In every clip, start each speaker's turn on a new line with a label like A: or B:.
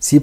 A: C++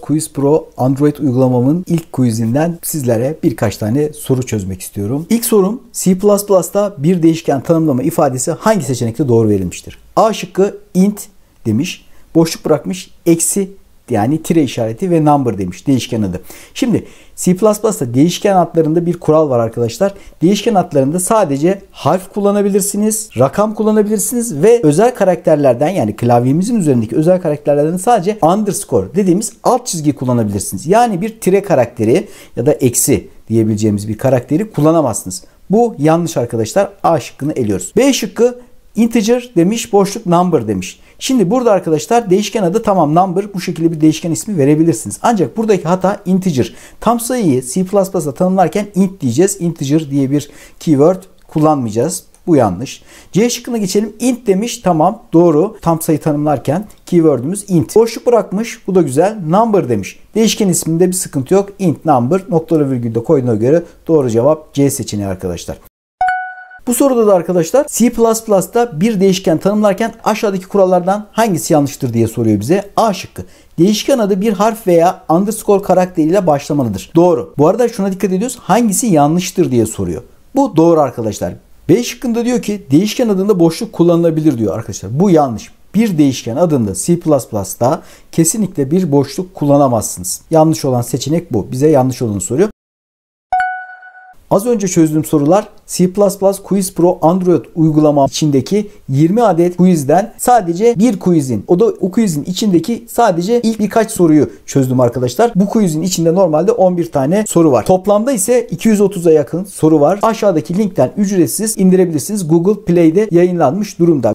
A: Quiz Pro Android uygulamamın ilk quizinden sizlere birkaç tane soru çözmek istiyorum. İlk sorum C++'da bir değişken tanımlama ifadesi hangi seçenekte doğru verilmiştir? A şıkkı int demiş, boşluk bırakmış, eksi yani tire işareti ve number demiş değişken adı. Şimdi C++'da değişken adlarında bir kural var arkadaşlar. Değişken adlarında sadece harf kullanabilirsiniz, rakam kullanabilirsiniz ve özel karakterlerden yani klavyemizin üzerindeki özel karakterlerden sadece underscore dediğimiz alt çizgi kullanabilirsiniz. Yani bir tire karakteri ya da eksi diyebileceğimiz bir karakteri kullanamazsınız. Bu yanlış arkadaşlar. A şıkkını eliyoruz. B şıkkı integer demiş, boşluk number demiş. Şimdi burada arkadaşlar değişken adı tamam number bu şekilde bir değişken ismi verebilirsiniz. Ancak buradaki hata integer. Tam sayıyı C++'da tanımlarken int diyeceğiz. Integer diye bir keyword kullanmayacağız. Bu yanlış. C şıkkına geçelim. Int demiş. Tamam doğru. Tam sayı tanımlarken keyword'ümüz int. Boşluk bırakmış. Bu da güzel. Number demiş. Değişken isminde bir sıkıntı yok. Int number noktalı virgülde koyduğuna göre doğru cevap C seçeneği arkadaşlar. Bu soruda da arkadaşlar C++'da bir değişken tanımlarken aşağıdaki kurallardan hangisi yanlıştır diye soruyor bize. A şıkkı. Değişken adı bir harf veya underscore karakteriyle başlamalıdır. Doğru. Bu arada şuna dikkat ediyoruz. Hangisi yanlıştır diye soruyor. Bu doğru arkadaşlar. B şıkkında diyor ki değişken adında boşluk kullanılabilir diyor arkadaşlar. Bu yanlış. Bir değişken adında C++'da kesinlikle bir boşluk kullanamazsınız. Yanlış olan seçenek bu. Bize yanlış olanı soruyor. Az önce çözdüğüm sorular C++ Quiz Pro Android uygulama içindeki 20 adet quizden sadece bir quizin o da o quizin içindeki sadece ilk birkaç soruyu çözdüm arkadaşlar. Bu quizin içinde normalde 11 tane soru var. Toplamda ise 230'a yakın soru var. Aşağıdaki linkten ücretsiz indirebilirsiniz. Google Play'de yayınlanmış durumda.